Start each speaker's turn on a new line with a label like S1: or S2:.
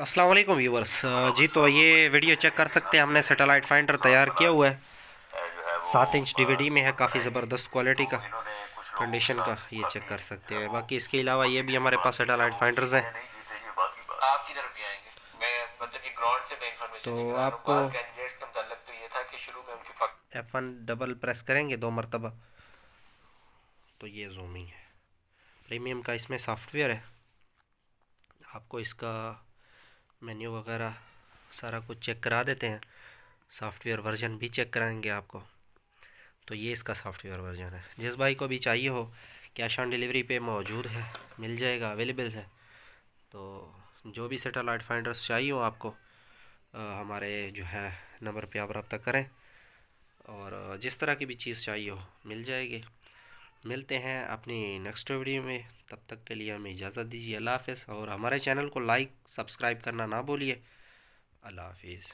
S1: अस्सलाम वालेकुम व्यूवर्स जी तो ये वीडियो चेक कर सकते हैं हमने सेटेलाइट फाइंडर तैयार किया हुआ है सात इंच डीवीडी में है काफ़ी ज़बरदस्त क्वालिटी का कंडीशन का ये चेक कर सकते हैं बाकी इसके अलावा ये भी हमारे पास सेटेलाइट फाइंडर्स हैं मतलब तो आपको एफ वन डबल प्रेस करेंगे दो मरतबा तो ये जूमिंग है प्रीमियम का इसमें सॉफ्टवेयर है आपको इसका मेन्यू वगैरह सारा कुछ चेक करा देते हैं सॉफ्टवेयर वर्जन भी चेक कराएंगे आपको तो ये इसका सॉफ्टवेयर वर्जन है जिस भाई को भी चाहिए हो कैश ऑन डिलीवरी पे मौजूद है मिल जाएगा अवेलेबल है तो जो भी सेटेलाइट फाइंडर्स चाहिए हो आपको आ, हमारे जो है नंबर पे आप रब्ता करें और जिस तरह की भी चीज़ चाहिए हो मिल जाएगी मिलते हैं अपनी नेक्स्ट वीडियो में तब तक के लिए हमें इजाज़त दीजिए अल्लाह हाफिज़ और हमारे चैनल को लाइक सब्सक्राइब करना ना भूलिए अल्लाह हाफिज़